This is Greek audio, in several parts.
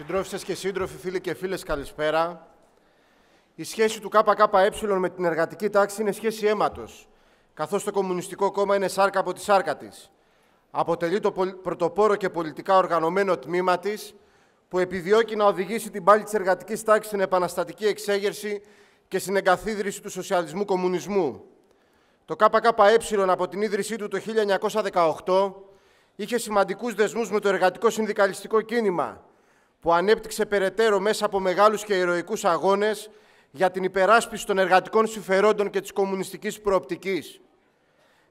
Συντρόφισσες και σύντροφοι, φίλοι και φίλες, καλησπέρα. Η σχέση του ΚΚΕ με την εργατική τάξη είναι σχέση αίματος, καθώς το Κομμουνιστικό Κόμμα είναι σάρκα από τη σάρκα της. Αποτελεί το πρωτοπόρο και πολιτικά οργανωμένο τμήμα της, που επιδιώκει να οδηγήσει την πάλη της εργατικής τάξης στην επαναστατική εξέγερση και στην εγκαθίδρυση του σοσιαλισμού-κομμουνισμού. Το ΚΚΕ από την ίδρυσή του το 1918 είχε σημαντικούς δεσμούς με το εργατικό συνδικαλιστικό κίνημα, που ανέπτυξε περαιτέρω μέσα από μεγάλους και ηρωικούς αγώνες για την υπεράσπιση των εργατικών συμφερόντων και της κομμουνιστικής προοπτικής.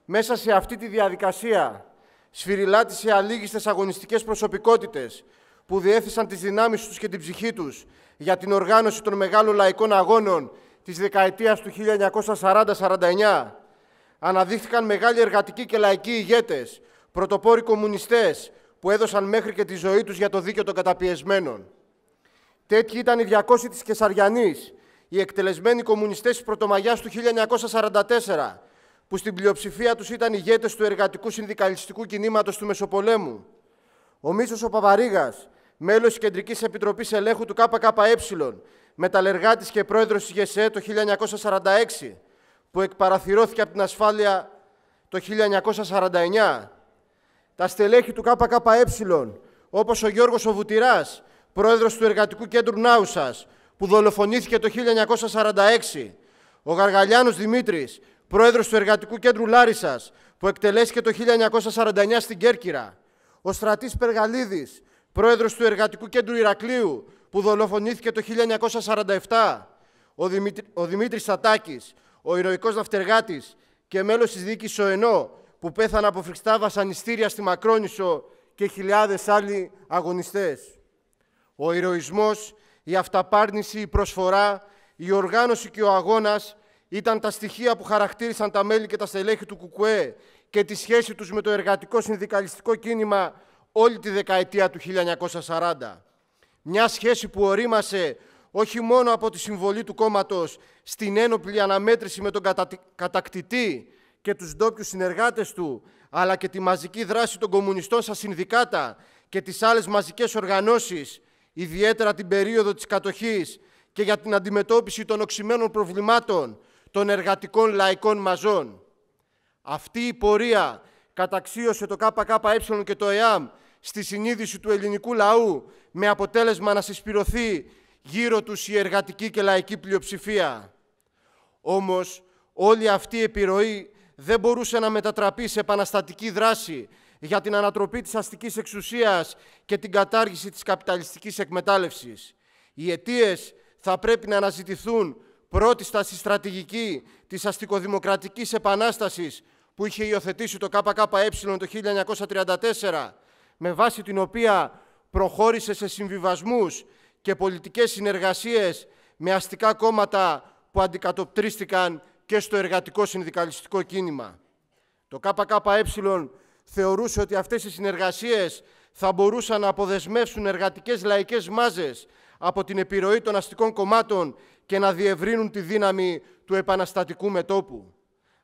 Μέσα σε αυτή τη διαδικασία σφυριλάτησε αλήγιστες αγωνιστικές προσωπικότητες που διέθεσαν τις δυνάμεις τους και την ψυχή τους για την οργάνωση των μεγάλων λαϊκών αγώνων της δεκαετίας του 1940-49. Αναδείχθηκαν μεγάλοι εργατικοί και λαϊκοί ηγέτες, πρωτοπόροι κομμουνιστές, που έδωσαν μέχρι και τη ζωή τους για το δίκαιο των καταπιεσμένων. Τέτοιοι ήταν οι 200 της Κεσαριανής, οι εκτελεσμένοι κομμουνιστές της Πρωτομαγιάς του 1944, που στην πλειοψηφία τους ήταν ηγέτες του εργατικού συνδικαλιστικού κινήματος του Μεσοπολέμου. Ο Μίσος ο Παπαρίγας, μέλος της Κεντρικής Επιτροπής Ελέγχου του ΚΚΕ, μεταλλεργάτης και πρόεδρος της ΓΕΣΕ το 1946, που εκπαραθυρώθηκε από την ασφάλεια το 1949 τα στελέχη του ΚΚΕ, όπως ο Γιώργος ο Βουτυράς, πρόεδρος του Εργατικού Κέντρου Νάουσας, που δολοφονήθηκε το 1946, ο Γαργαλιάνος Δημήτρης, πρόεδρος του Εργατικού Κέντρου Λάρισας, που εκτελέστηκε το 1949 στην Κέρκυρα, ο Στρατής Περγαλίδης, πρόεδρος του Εργατικού Κέντρου Ηρακλείου, που δολοφονήθηκε το 1947, ο, Δημήτρη, ο Δημήτρης Σατάκης, ο ηρωικός ναυτεργάτης και μέλος της διοίκησης ΟΕΝΟ, που πέθανε από φρικτά βασανιστήρια στη Μακρόνισο και χιλιάδες άλλοι αγωνιστές. Ο ηρωισμός, η αυταπάρνηση, η προσφορά, η οργάνωση και ο αγώνας ήταν τα στοιχεία που χαρακτήρισαν τα μέλη και τα στελέχη του ΚΚΕ και τη σχέση τους με το εργατικό συνδικαλιστικό κίνημα όλη τη δεκαετία του 1940. Μια σχέση που ορίμασε όχι μόνο από τη συμβολή του κόμματος στην ένοπλη αναμέτρηση με τον κατακτητή και τους ντόπιους συνεργάτες του, αλλά και τη μαζική δράση των κομμουνιστών στα συνδικάτα και τις άλλες μαζικές οργανώσεις, ιδιαίτερα την περίοδο της κατοχής και για την αντιμετώπιση των οξυμένων προβλημάτων των εργατικών λαϊκών μαζών. Αυτή η πορεία καταξίωσε το ΚΚΕ και το ΕΑΜ στη συνείδηση του ελληνικού λαού με αποτέλεσμα να συσπηρωθεί γύρω τους η εργατική και λαϊκή πλειοψηφία. Όμως όλη αυτή η επιρροή δεν μπορούσε να μετατραπεί σε επαναστατική δράση για την ανατροπή της αστικής εξουσίας και την κατάργηση της καπιταλιστικής εκμετάλλευσης. Οι αιτίες θα πρέπει να αναζητηθούν πρώτιστα στη στρατηγική της αστικοδημοκρατικής επανάστασης που είχε υιοθετήσει το ΚΚΕ το 1934, με βάση την οποία προχώρησε σε συμβιβασμούς και πολιτικές συνεργασίες με αστικά κόμματα που αντικατοπτρίστηκαν και στο εργατικό συνδικαλιστικό κίνημα. Το ΚΚΕ θεωρούσε ότι αυτές οι συνεργασίες θα μπορούσαν να αποδεσμεύσουν εργατικές λαϊκές μάζες από την επιρροή των αστικών κομμάτων και να διευρύνουν τη δύναμη του επαναστατικού μετόπου.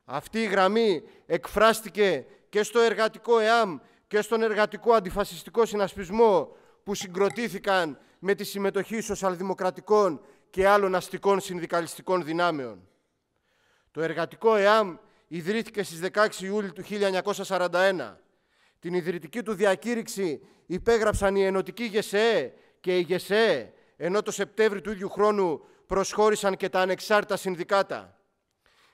Αυτή η γραμμή εκφράστηκε και στο εργατικό ΕΑΜ και στον εργατικό αντιφασιστικό συνασπισμό που συγκροτήθηκαν με τη συμμετοχή σοσιαλδημοκρατικών και άλλων αστικών συνδικαλιστικών δυνάμεων. Το εργατικό ΕΑΜ ιδρύθηκε στις 16 Ιούλη του 1941. Την ιδρυτική του διακήρυξη υπέγραψαν η Ενωτική ΓΕΣΕΕ και η ΓΕΣΕΕ, ενώ το Σεπτέμβριο του ίδιου χρόνου προσχώρησαν και τα ανεξάρτητα συνδικάτα.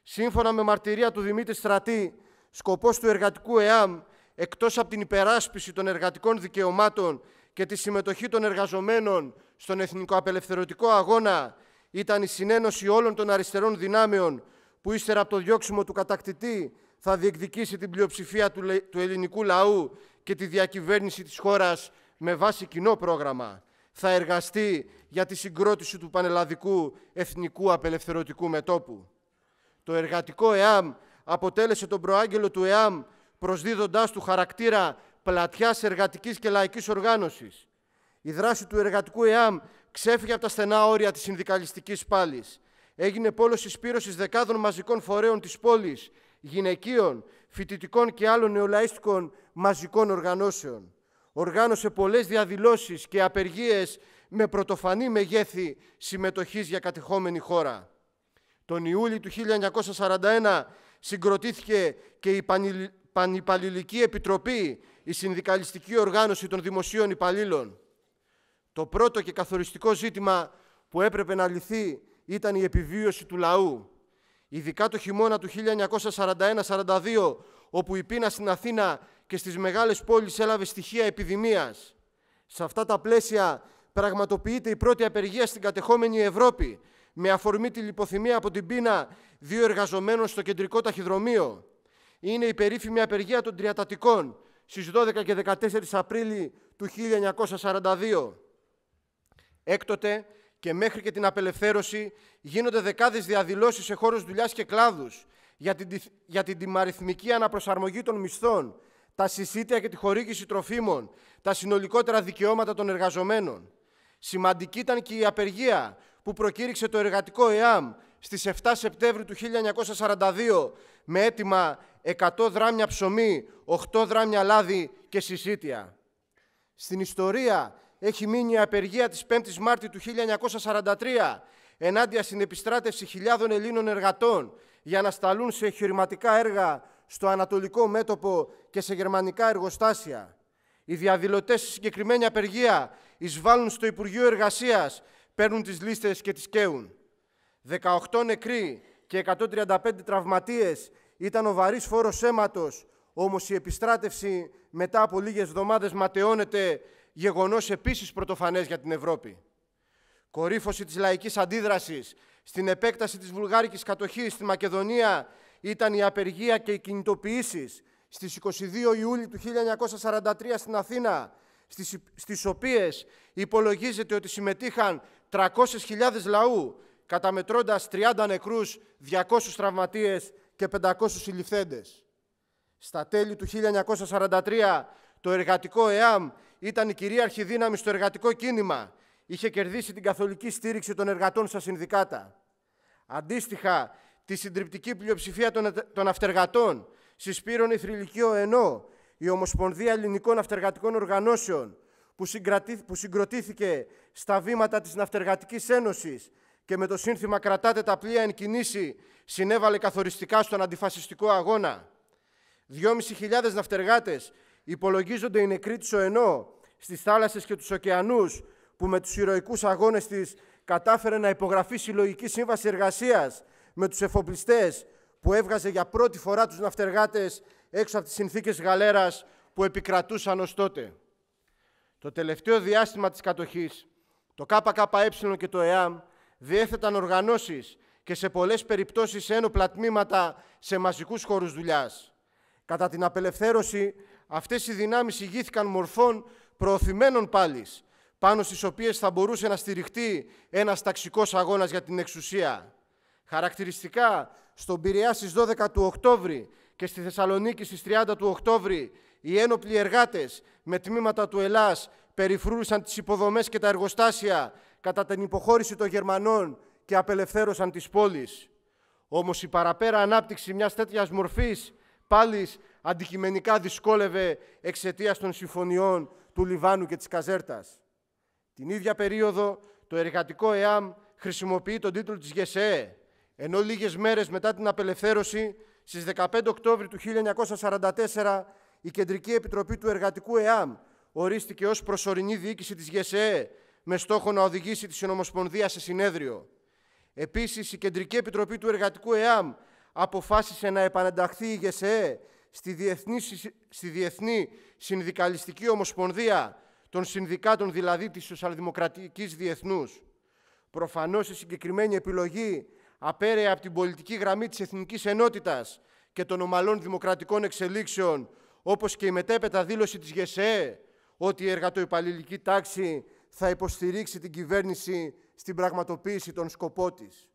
Σύμφωνα με μαρτυρία του Δημήτρη Στρατή, σκοπός του εργατικού ΕΑΜ, εκτός από την υπεράσπιση των εργατικών δικαιωμάτων και τη συμμετοχή των εργαζομένων στον εθνικοαπελευθερωτικό αγώνα, ήταν η συνένωση όλων των αριστερών δυνάμεων που ύστερα από το διώξιμο του κατακτητή θα διεκδικήσει την πλειοψηφία του ελληνικού λαού και τη διακυβέρνηση της χώρας με βάση κοινό πρόγραμμα. Θα εργαστεί για τη συγκρότηση του πανελλαδικού εθνικού απελευθερωτικού μετόπου. Το εργατικό ΕΑΜ αποτέλεσε τον προάγγελο του ΕΑΜ προσδίδοντάς του χαρακτήρα πλατιάς εργατικής και λαϊκής οργάνωσης. Η δράση του εργατικού ΕΑΜ ξέφυγε από τα στενά όρια της συνδικαλιστικής πάλης. Έγινε πόλος συσπήρωση δεκάδων μαζικών φορέων της πόλης, γυναικείων, φοιτητικών και άλλων νεολαίστικων μαζικών οργανώσεων. Οργάνωσε πολλές διαδηλώσεις και απεργίες με πρωτοφανή μεγέθη συμμετοχής για κατεχόμενη χώρα. Τον Ιούλιο του 1941 συγκροτήθηκε και η Πανυπαλληλική Επιτροπή, η Συνδικαλιστική Οργάνωση των Δημοσίων Υπαλλήλων. Το πρώτο και καθοριστικό ζήτημα που έπρεπε να λυθεί ήταν η επιβίωση του λαού. Ειδικά το χειμώνα του 1941-42, όπου η πείνα στην Αθήνα και στις μεγάλες πόλεις έλαβε στοιχεία επιδημίας. Σε αυτά τα πλαίσια πραγματοποιείται η πρώτη απεργία στην κατεχόμενη Ευρώπη, με αφορμή τη λιποθυμία από την πείνα δύο εργαζομένων στο κεντρικό ταχυδρομείο. Είναι η περίφημη απεργία των Τριατατικών στις 12 και 14 Απρίλη του 1942. Έκτοτε, και μέχρι και την απελευθέρωση γίνονται δεκάδες διαδηλώσεις σε χώρους δουλειάς και κλάδους για την, για τιμαριθμική αναπροσαρμογή των μισθών, τα συσίτια και τη χορήγηση τροφίμων, τα συνολικότερα δικαιώματα των εργαζομένων. Σημαντική ήταν και η απεργία που προκήρυξε το εργατικό ΕΑΜ στις 7 Σεπτέμβρη του 1942 με αίτημα 100 δράμια ψωμί, 8 δράμια λάδι και συσίτια. Στην ιστορία έχει μείνει η απεργία της 5ης Μάρτη του 1943 ενάντια στην επιστράτευση χιλιάδων Ελλήνων εργατών για να σταλούν σε χειρηματικά έργα στο ανατολικό μέτωπο και σε γερμανικά εργοστάσια. Οι διαδηλωτές στη συγκεκριμένη απεργία εισβάλλουν στο Υπουργείο Εργασίας, παίρνουν τις λίστες και τις καίουν. 18 νεκροί και 135 τραυματίες ήταν ο βαρύς φόρος αίματος, όμως η επιστράτευση μετά από λίγες εβδομάδες ματαιώνεται γεγονός επίσης πρωτοφανές για την Ευρώπη. Κορύφωση της λαϊκής αντίδρασης στην επέκταση της βουλγάρικης κατοχής στη Μακεδονία ήταν η απεργία και οι κινητοποιήσεις στις 22 Ιούλη του 1943 στην Αθήνα, στις, στις οποίες υπολογίζεται ότι συμμετείχαν 300.000 λαού, καταμετρώντας 30 νεκρούς, 200 τραυματίες και 500 συλληφθέντες. Στα τέλη του 1943, το εργατικό ΕΑΜ ήταν η κυρίαρχη δύναμη στο εργατικό κίνημα. Είχε κερδίσει την καθολική στήριξη των εργατών στα συνδικάτα. Αντίστοιχα, τη συντριπτική πλειοψηφία των αυτεργατών συσπήρωνε η θρηλυκή ΟΕΝΟ, η Ομοσπονδία Ελληνικών Αυτεργατικών Οργανώσεων, που συγκροτήθηκε στα βήματα της Ναυτεργατικής Ένωσης και με το σύνθημα «Κρατάτε τα πλοία εν κινήσει» συνέβαλε καθοριστικά στον αντιφασιστικό αγώνα. 2.500 ναυτεργάτες Υπολογίζονται οι νεκροί της ΟΕΝΟ στις θάλασσες και τους ωκεανούς, που με τους ηρωικούς αγώνες της κατάφερε να υπογραφεί συλλογική σύμβαση εργασίας με τους εφοπλιστές που έβγαζε για πρώτη φορά τους ναυτεργάτες έξω από τις συνθήκες γαλέρας που επικρατούσαν ως τότε. Το τελευταίο διάστημα της κατοχής, το ΚΚΕ και το ΕΑΜ διέθεταν οργανώσεις και σε πολλές περιπτώσεις ένοπλα τμήματα σε μαζικούς χώρους δουλειάς. Κατά την απελευθέρωση, Αυτές οι δυνάμεις ηγήθηκαν μορφών προωθημένων πάλις, πάνω στις οποίες θα μπορούσε να στηριχτεί ένας ταξικός αγώνας για την εξουσία. Χαρακτηριστικά, στον Πειραιά στις 12 του Οκτώβρη και στη Θεσσαλονίκη στις 30 του Οκτώβρη, οι ένοπλοι εργάτες με τμήματα του Ελλάς περιφρούρησαν τις υποδομές και τα εργοστάσια κατά την υποχώρηση των Γερμανών και απελευθέρωσαν τις πόλεις. Όμως η παραπέρα ανάπτυξη μιας τέτοιας μορφής πάλις αντικειμενικά δυσκόλευε εξαιτίας των συμφωνιών του Λιβάνου και της Καζέρτας. Την ίδια περίοδο το εργατικό ΕΑΜ χρησιμοποιεί τον τίτλο της ΓΕΣΕΕ, ενώ λίγες μέρες μετά την απελευθέρωση, στις 15 Οκτώβρη του 1944, η Κεντρική Επιτροπή του Εργατικού ΕΑΜ ορίστηκε ως προσωρινή διοίκηση της ΓΕΣΕΕ, με στόχο να οδηγήσει τη Συνομοσπονδία σε συνέδριο. Επίσης, η Κεντρική Επιτροπή του Εργατικού ΕΑΜ αποφάσισε να επανενταχθεί η ΓΕΣΕΕ στη Διεθνή, στη Διεθνή Συνδικαλιστική Ομοσπονδία των Συνδικάτων, δηλαδή της Σοσιαλδημοκρατικής Διεθνούς. Προφανώς η συγκεκριμένη επιλογή απέρεε από την πολιτική γραμμή της Εθνικής Ενότητας και των ομαλών δημοκρατικών εξελίξεων, όπως και η μετέπετα δήλωση της ΓΕΣΕΕ, ότι η εργατοϊπαλληλική τάξη θα υποστηρίξει την κυβέρνηση στην πραγματοποίηση των σκοπό της.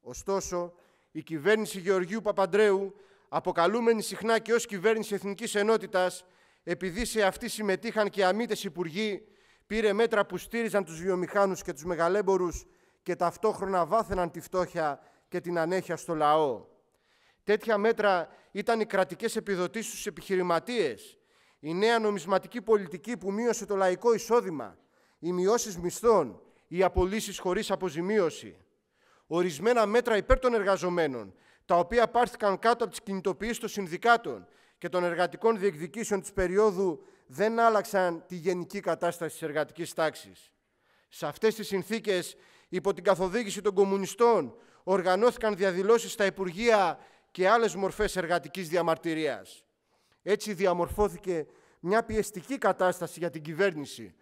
Ωστόσο, η κυβέρνηση Γεωργίου Παπαντρέου αποκαλούμενη συχνά και ως κυβέρνηση Εθνικής Ενότητας, επειδή σε αυτή συμμετείχαν και αμύτες υπουργοί, πήρε μέτρα που στήριζαν τους βιομηχάνους και τους μεγαλέμπορους και ταυτόχρονα βάθαιναν τη φτώχεια και την ανέχεια στο λαό. Τέτοια μέτρα ήταν οι κρατικές επιδοτήσεις στους επιχειρηματίες, η νέα νομισματική πολιτική που μείωσε το λαϊκό εισόδημα, οι μειώσεις μισθών, οι απολύσεις χωρίς αποζημίωση, ορισμένα μέτρα υπέρ των εργαζομένων, τα οποία πάρθηκαν κάτω από τις κινητοποιήσεις των συνδικάτων και των εργατικών διεκδικήσεων της περίοδου δεν άλλαξαν τη γενική κατάσταση της εργατικής τάξης. Σε αυτές τις συνθήκες, υπό την καθοδήγηση των κομμουνιστών, οργανώθηκαν διαδηλώσεις στα Υπουργεία και άλλες μορφές εργατικής διαμαρτυρίας. Έτσι διαμορφώθηκε μια πιεστική κατάσταση για την κυβέρνηση,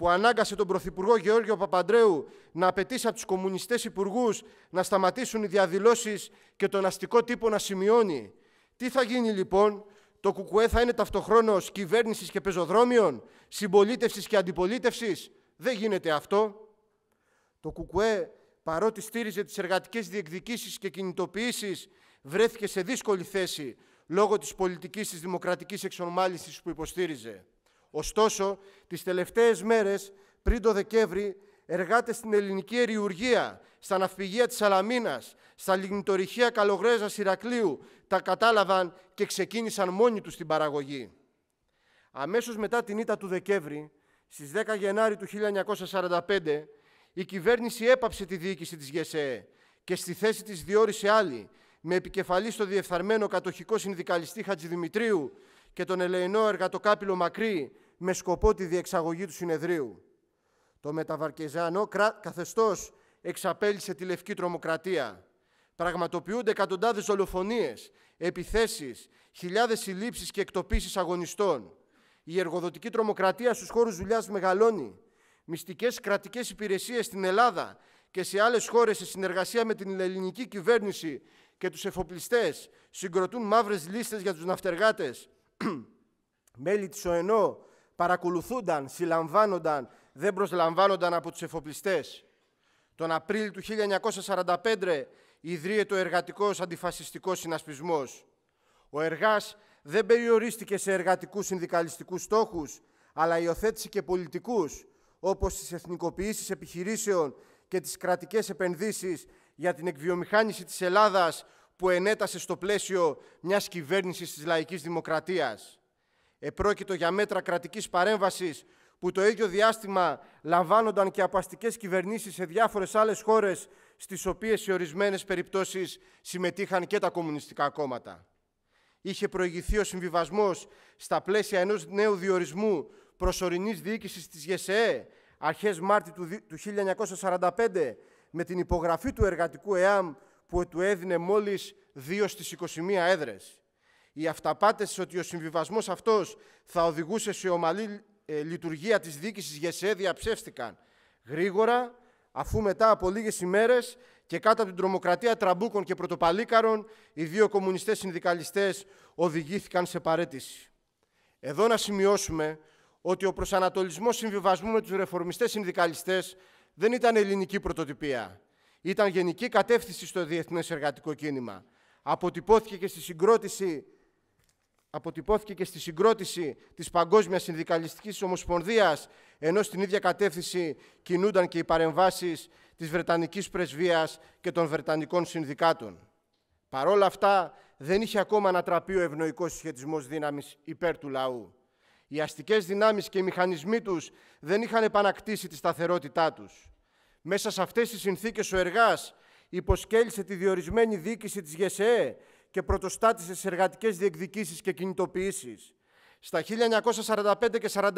που ανάγκασε τον Πρωθυπουργό Γεώργιο Παπαντρέου να απαιτήσει από τους κομμουνιστές υπουργούς να σταματήσουν οι διαδηλώσεις και τον αστικό τύπο να σημειώνει. Τι θα γίνει λοιπόν, το ΚΚΕ θα είναι ταυτοχρόνως κυβέρνησης και πεζοδρόμιων, συμπολίτευσης και αντιπολίτευσης. Δεν γίνεται αυτό. Το ΚΚΕ, παρότι στήριζε τις εργατικές διεκδικήσεις και κινητοποιήσεις, βρέθηκε σε δύσκολη θέση λόγω της πολιτικής της δημοκρατικής εξορμάλισης που υποστήριζε. Ωστόσο, τις τελευταίες μέρες πριν το Δεκέμβρη, εργάτες στην ελληνική εριουργία, στα ναυπηγεία της Αλαμίνας στα λιγνητορυχεία καλογρέζας Ηρακλείου, τα κατάλαβαν και ξεκίνησαν μόνοι τους την παραγωγή. Αμέσως μετά την ήττα του Δεκέμβρη, στις 10 Γενάρη του 1945, η κυβέρνηση έπαψε τη διοίκηση της ΓΕΣΕΕ και στη θέση της διόρισε άλλη, με επικεφαλής στο διεφθαρμένο κατοχικό συνδικαλιστή Χατζηδημητρίου, και τον ελεηνό εργατοκάπηλο Μακρύ με σκοπό τη διεξαγωγή του συνεδρίου. Το μεταβαρκεζάνο καθεστώς εξαπέλυσε τη λευκή τρομοκρατία. Πραγματοποιούνται εκατοντάδες δολοφονίες, επιθέσεις, χιλιάδες συλλήψεις και εκτοπίσεις αγωνιστών. Η εργοδοτική τρομοκρατία στους χώρους δουλειάς μεγαλώνει. Μυστικές κρατικές υπηρεσίες στην Ελλάδα και σε άλλες χώρες σε συνεργασία με την ελληνική κυβέρνηση και τους εφοπλιστές συγκροτούν μαύρες λίστες για τους ναυτεργάτες μέλη της ΟΕΝΟ παρακολουθούνταν, συλλαμβάνονταν, δεν προσλαμβάνονταν από τους εφοπλιστές. Τον Απρίλιο του 1945 ιδρύεται ο εργατικός αντιφασιστικός συνασπισμός. Ο Εργάς δεν περιορίστηκε σε εργατικούς συνδικαλιστικούς στόχους, αλλά υιοθέτησε και πολιτικούς, όπως τις εθνικοποιήσεις επιχειρήσεων και τις κρατικές επενδύσεις για την εκβιομηχάνηση της Ελλάδας που ενέτασε στο πλαίσιο μιας κυβέρνησης της λαϊκής δημοκρατίας. Επρόκειτο για μέτρα κρατικής παρέμβασης που το ίδιο διάστημα λαμβάνονταν και απαστικές κυβερνήσεις σε διάφορες άλλες χώρες στις οποίες σε ορισμένες περιπτώσεις συμμετείχαν και τα κομμουνιστικά κόμματα. Είχε προηγηθεί ο συμβιβασμός στα πλαίσια ενός νέου διορισμού προσωρινής διοίκησης της ΓΕΣΕΕ αρχές Μάρτη του 1945 με την υπογραφή του εργατικού ΕΑΜ που του έδινε μόλις 2 στις 21 έδρες. Οι αυταπάτες ότι ο συμβιβασμός αυτός θα οδηγούσε σε ομαλή ε, λειτουργία της διοίκησης ΓΕΣΕ ψεύστηκαν. γρήγορα, αφού μετά από λίγες ημέρες και κάτω από την τρομοκρατία τραμπούκων και πρωτοπαλίκαρων, οι δύο κομμουνιστές συνδικαλιστές οδηγήθηκαν σε παρέτηση. Εδώ να σημειώσουμε ότι ο προσανατολισμός συμβιβασμού με τους ρεφορμιστές συνδικαλιστές δεν ήταν ελληνική πρωτοτυπία ήταν γενική κατεύθυνση στο διεθνές εργατικό κίνημα. Αποτυπώθηκε και στη συγκρότηση αποτυπώθηκε και στη συγκρότηση της Παγκόσμιας Συνδικαλιστικής Ομοσπονδίας, ενώ στην ίδια κατεύθυνση κινούνταν και οι παρεμβάσεις της Βρετανικής Πρεσβείας και των Βρετανικών Συνδικάτων. Παρόλα αυτά, δεν είχε ακόμα ανατραπεί ο ευνοϊκός σχετισμός δύναμης υπέρ του λαού. Οι αστικές δυνάμεις και οι μηχανισμοί τους δεν είχαν επανακτήσει τη σταθερότητά τους. Μέσα σε αυτές τις συνθήκες ο Εργάς υποσκέλισε τη διορισμένη διοίκηση της ΓΕΣΕΕ και πρωτοστάτησε σε εργατικές διεκδικήσεις και κινητοποιήσεις. Στα 1945 και 1946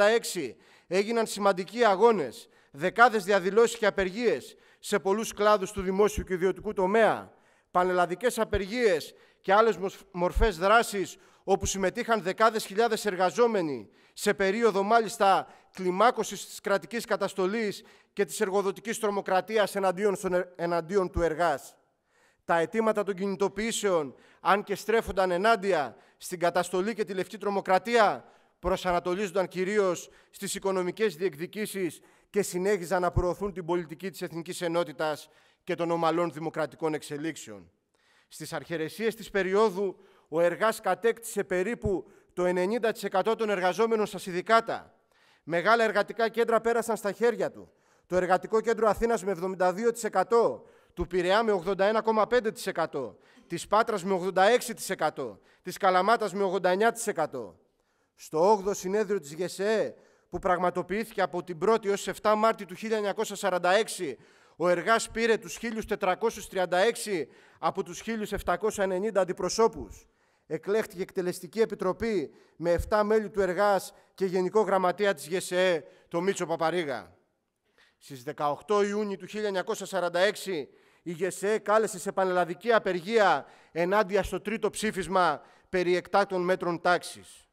έγιναν σημαντικοί αγώνες, δεκάδες διαδηλώσεις και απεργίες σε πολλούς κλάδους του δημόσιου και ιδιωτικού τομέα, πανελλαδικές απεργίες και άλλες μορφές δράσης όπου συμμετείχαν δεκάδες χιλιάδες εργαζόμενοι σε περίοδο μάλιστα κλιμάκωσης της κρατικής καταστολής και της εργοδοτικής τρομοκρατίας εναντίον, στον, ε, εναντίον του εργάς. Τα αιτήματα των κινητοποιήσεων, αν και στρέφονταν ενάντια στην καταστολή και τη λευκή τρομοκρατία, προσανατολίζονταν κυρίως στις οικονομικές διεκδικήσεις και συνέχιζαν να προωθούν την πολιτική της εθνικής ενότητας και των ομαλών δημοκρατικών εξελίξεων. Στις αρχαιρεσίες της περίοδου, ο Εργάς κατέκτησε περίπου το 90% των εργαζόμενων στα συνδικάτα. Μεγάλα εργατικά κέντρα πέρασαν στα χέρια του το Εργατικό Κέντρο Αθήνας με 72%, του Πειραιά με 81,5%, της Πάτρας με 86%, της Καλαμάτας με 89%. Στο 8ο συνέδριο της ΓΕΣΕΕ που πραγματοποιήθηκε από την 1η έως 7 Μάρτη του 1946, ο Εργάς πήρε τους 1.436 από τους 1.790 αντιπροσώπους. Εκλέχτηκε εκτελεστική επιτροπή με 7 μέλη του Εργάς και Γενικό Γραμματεία της ΓΕΣΕΕ, το Μίτσο Παπαρίγα. Στις 18 Ιούνιου του 1946 η ΓΕΣΕ κάλεσε σε πανελλαδική απεργία ενάντια στο τρίτο ψήφισμα περί εκτάκτων μέτρων τάξης.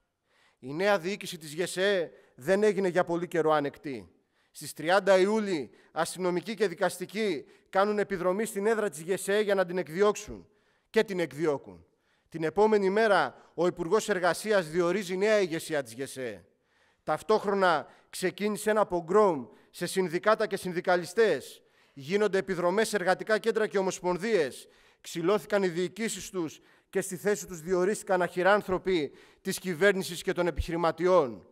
Η νέα διοίκηση της ΓΕΣΕ δεν έγινε για πολύ καιρό ανεκτή. Στις 30 Ιούλη αστυνομικοί και δικαστικοί κάνουν επιδρομή στην έδρα της ΓΕΣΕ για να την εκδιώξουν και την εκδιώκουν. Την επόμενη μέρα ο Υπουργός Εργασίας διορίζει νέα ηγεσία της ΓΕΣΕ. Ταυτόχρονα ξεκίνησε ένα πογκρόμ σε συνδικάτα και συνδικαλιστές, γίνονται επιδρομές σε εργατικά κέντρα και ομοσπονδίες, ξυλώθηκαν οι διοικήσεις τους και στη θέση τους διορίστηκαν αχυράνθρωποι της κυβέρνησης και των επιχειρηματιών.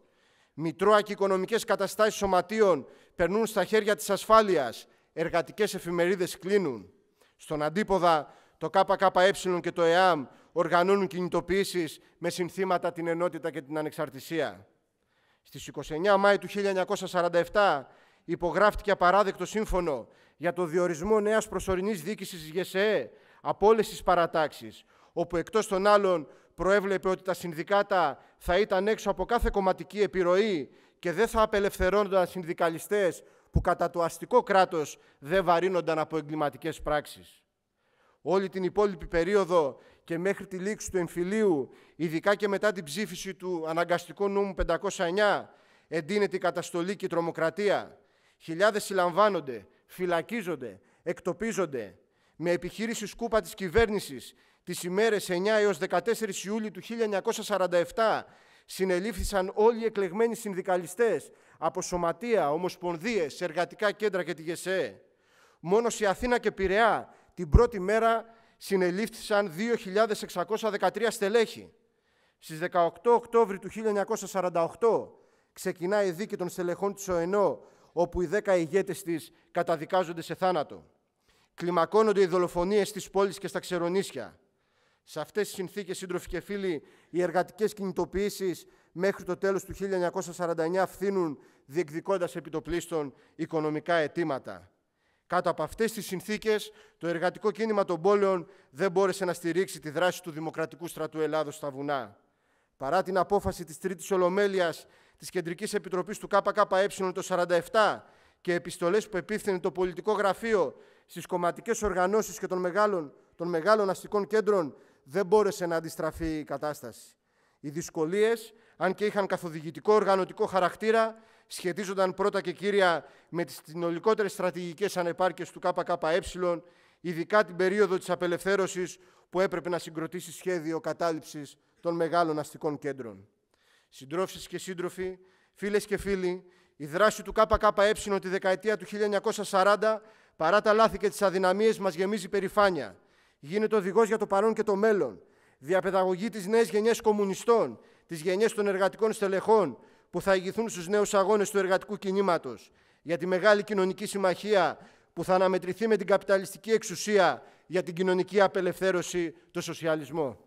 Μητρώα και οικονομικές καταστάσεις σωματείων περνούν στα χέρια της ασφάλειας, εργατικές εφημερίδες κλείνουν. Στον αντίποδα, το ΚΚΕ και το ΕΑΜ οργανώνουν κινητοποιήσεις με συνθήματα την ενότητα και την ανεξαρτησία. Στις 29 Μάη του 1947 υπογράφτηκε απαράδεκτο σύμφωνο για το διορισμό νέας προσωρινής διοίκησης της ΓΕΣΕΕ από όλες τις παρατάξεις, όπου εκτός των άλλων προέβλεπε ότι τα συνδικάτα θα ήταν έξω από κάθε κομματική επιρροή και δεν θα απελευθερώνονταν συνδικαλιστές που κατά το αστικό κράτος δεν βαρύνονταν από εγκληματικές πράξεις. Όλη την υπόλοιπη περίοδο και μέχρι τη λήξη του εμφυλίου, ειδικά και μετά την ψήφιση του αναγκαστικού νόμου 509, εντείνεται η καταστολή και η τρομοκρατία. Χιλιάδες συλλαμβάνονται, φυλακίζονται, εκτοπίζονται. Με επιχείρηση σκούπα της κυβέρνησης τις ημέρες 9 έως 14 Ιούλιου του 1947 συνελήφθησαν όλοι οι εκλεγμένοι συνδικαλιστές από σωματεία, ομοσπονδίες, εργατικά κέντρα και τη ΓΕΣΕ. Μόνος σε Αθήνα και Πειραιά την πρώτη μέρα συνελήφθησαν 2.613 στελέχη. Στις 18 Οκτώβρη του 1948 ξεκινάει η δίκη των στελεχών της ΟΕΝΟ όπου οι δέκα ηγέτες της καταδικάζονται σε θάνατο. Κλιμακώνονται οι δολοφονίες στις πόλεις και στα ξερονήσια. Σε αυτές τις συνθήκες, σύντροφοι και φίλοι, οι εργατικές κινητοποιήσεις μέχρι το τέλος του 1949 φθήνουν διεκδικώντας επιτοπλίστων οικονομικά αιτήματα. Κάτω από αυτές τις συνθήκες, το εργατικό κίνημα των πόλεων δεν μπόρεσε να στηρίξει τη δράση του Δημοκρατικού Στρατού Ελλάδος στα βουνά. Παρά την απόφαση της τρίτης Ολομέλειας της Κεντρικής Επιτροπής του ΚΚΕ το 47 και επιστολές που επίφθηνε το πολιτικό γραφείο στις κομματικές οργανώσεις και των μεγάλων, των μεγάλων αστικών κέντρων δεν μπόρεσε να αντιστραφεί η κατάσταση. Οι δυσκολίες, αν και είχαν καθοδηγητικό οργανωτικό χαρακτήρα, σχετίζονταν πρώτα και κύρια με τις συνολικότερες στρατηγικές ανεπάρκειες του ΚΚΕ, ειδικά την περίοδο της απελευθέρωσης που έπρεπε να συγκροτήσει σχέδιο κατάληψης των μεγάλων αστικών κέντρων. Συντρόφισσες και σύντροφοι, φίλες και φίλοι, η δράση του ΚΚΕ τη δεκαετία του 1940, παρά τα λάθη και τις αδυναμίες μας γεμίζει περηφάνεια. Γίνεται οδηγός για το παρόν και το μέλλον. Διαπαιδαγωγεί τις νέες γενιές κομμουνιστών, τις γενιές των εργατικών στελεχών, που θα ηγηθούν στους νέους αγώνες του εργατικού κινήματος, για τη μεγάλη κοινωνική συμμαχία που θα αναμετρηθεί με την καπιταλιστική εξουσία για την κοινωνική απελευθέρωση, το σοσιαλισμό.